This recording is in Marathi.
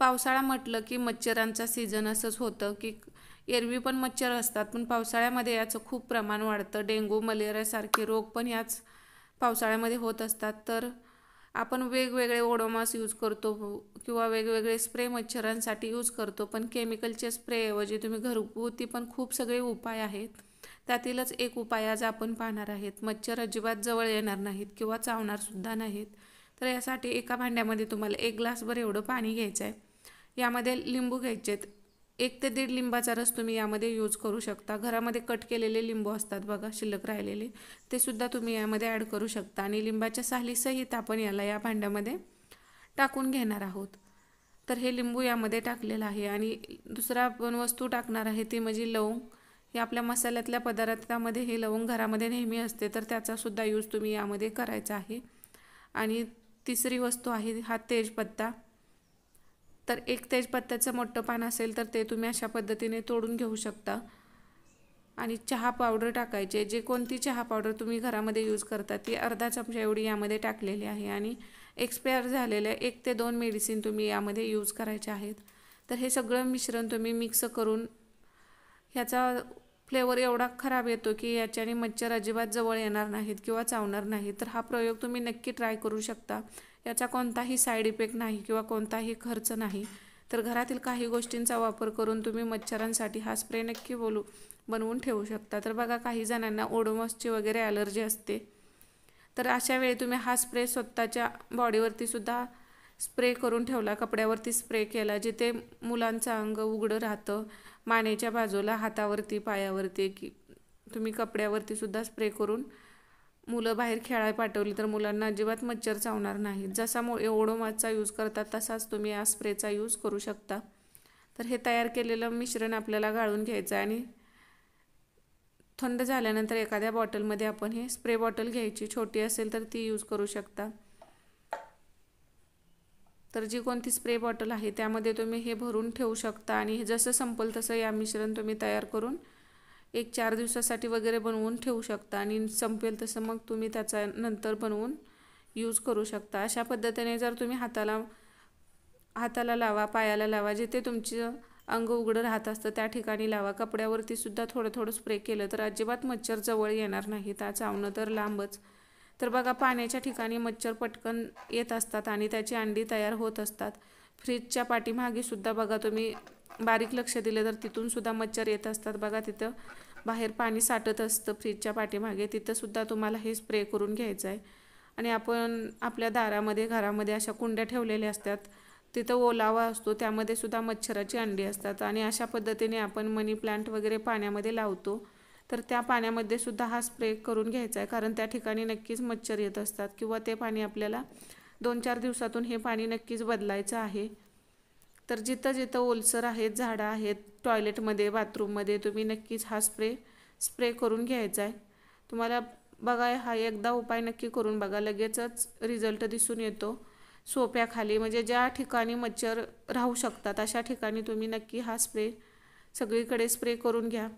पावसाळा म्हटलं की मच्छरांचा सीझन असंच होतं की एरवी पण मच्छर असतात पण पावसाळ्यामध्ये याचं खूप प्रमाण वाढतं डेंगू मलेरियासारखे रोग पण याच पावसाळ्यामध्ये होत असतात तर आपण वेगवेगळे ओडोमास यूज करतो किंवा वेगवेगळे स्प्रे मच्छरांसाठी यूज करतो पण केमिकलचे स्प्रेऐवजी तुम्ही घरगुती पण खूप सगळे उपाय आहेत त्यातीलच एक उपाय आज आपण पाहणार आहेत मच्छर अजिबात जवळ येणार नाहीत किंवा चावणारसुद्धा नाहीत तर यासाठी एका भांड्यामध्ये तुम्हाला एक ग्लासभर एवढं पाणी घ्यायचं आहे यामध्ये लिंबू घ्यायचे एक ते दीड लिंबाचा रस तुम्ही यामध्ये यूज करू शकता घरामध्ये कट केलेले लिंबू असतात बघा शिल्लक राहिलेले ते सुद्धा तुम्ही यामध्ये ॲड करू शकता आणि लिंबाच्या सालीसहित आपण याला या भांड्यामध्ये टाकून घेणार आहोत तर हे लिंबू यामध्ये टाकलेलं आहे आणि दुसरा आपण वस्तू टाकणार आहे ती म्हणजे लवंग हे आपल्या मसाल्यातल्या पदार्थामध्ये हे लवंग घरामध्ये नेहमी असते तर त्याचासुद्धा यूज तुम्ही यामध्ये करायचा आहे आणि तिसरी वस्तू आहे हा तेजपत्ता तर एक तेजपत्त्याचं मोठं पान असेल तर ते तुम्ही अशा पद्धतीने तोडून घेऊ शकता आणि चहा पावडर टाकायचे जे कोणती चहा पावडर तुम्ही घरामध्ये यूज करता ती अर्धा चमचा एवढी यामध्ये टाकलेली आहे आणि एक्सपायर झालेल्या एक ते दोन मेडिसिन तुम्ही यामध्ये यूज करायचे आहेत तर हे सगळं मिश्रण तुम्ही मिक्स करून ह्याचा फ्लेवर एवढा खराब येतो की याच्याने मच्छर अजिबात जवळ येणार नाहीत किंवा चावणार नाही तर हा प्रयोग तुम्ही नक्की ट्राय करू शकता याचा कोणताही साईड इफेक्ट नाही किंवा कोणताही खर्च नाही तर घरातील काही गोष्टींचा वापर करून तुम्ही मच्छरांसाठी हा स्प्रे नक्की बोलू बनवून ठेवू शकता तर बघा काही जणांना ओडोमॉसची वगैरे ॲलर्जी असते तर अशा वेळी तुम्ही हा स्प्रे स्वतःच्या बॉडीवरती सुद्धा स्प्रे करून ठेवला कपड्यावरती स्प्रे केला जिथे मुलांचं अंग उघडं राहतं मानेच्या बाजूला हातावरती पायावरती की तुम्ही कपड्यावरती सुद्धा स्प्रे करून मुलं बाहेर खेळायला पाठवली तर मुलांना अजिबात मच्छर चावणार नाही जसा मो ओडोमासचा यूज करतात तसाच तुम्ही या स्प्रेचा यूज करू शकता तर हे तयार केलेलं मिश्रण आपल्याला गाळून घ्यायचं आणि थंड झाल्यानंतर एखाद्या बॉटलमध्ये आपण हे स्प्रे बॉटल घ्यायची छोटी असेल तर ती यूज करू शकता तर जी कोणती स्प्रे बॉटल आहे त्यामध्ये तुम्ही हे भरून ठेवू शकता आणि हे जसं संपल तसं या मिश्रण तुम्ही तयार करून एक चार दिवसासाठी वगैरे बनवून ठेवू शकता आणि संपेल तसं मग तुम्ही त्याचा नंतर बनवून यूज करू शकता अशा पद्धतीने जर तुम्ही हाताला हाताला लावा पायाला लावा जिथे तुमचं अंग उघडं राहत असतं त्या ठिकाणी लावा कपड्यावरतीसुद्धा थोडं थोडं स्प्रे केलं तर अजिबात मच्छर जवळ येणार नाही त्या चावणं तर लांबच तर बघा पाण्याच्या ठिकाणी मच्छर पटकन येत असतात आणि त्याची अंडी तयार होत असतात फ्रीजच्या पाठीमागे सुद्धा बघा तुम्ही बारीक लक्ष दिले तर तिथून सुद्धा मच्छर येत असतात बघा तिथं बाहेर पाणी साठत असतं फ्रीजच्या पाठीमागे तिथंसुद्धा तुम्हाला हे स्प्रे करून घ्यायचं आहे आणि आपण आपल्या दारामध्ये घरामध्ये अशा कुंड्या ठेवलेल्या असतात तिथं ओलावा असतो त्यामध्ये सुद्धा मच्छराची अंडी असतात आणि अशा पद्धतीने आपण मनी प्लांट वगैरे पाण्यामध्ये लावतो तर त्या पाण्यामध्ये सुद्धा हा स्प्रे करून घ्यायचा आहे कारण त्या ठिकाणी नक्कीच मच्छर येत असतात किंवा ते पाणी आपल्याला दोन चार दिवसातून हे पाणी नक्कीच बदलायचं आहे तर जिथं जिथं ओलसर आहेत झाडं आहेत टॉयलेटमध्ये बाथरूममध्ये तुम्ही नक्कीच हा स्प्रे स्प्रे करून घ्यायचा आहे तुम्हाला बघा हा एकदा उपाय नक्की करून बघा लगेचच रिझल्ट दिसून येतो सोप्याखाली म्हणजे ज्या ठिकाणी मच्छर राहू शकतात अशा ठिकाणी तुम्ही नक्की हा स्प्रे सगळीकडे स्प्रे करून घ्या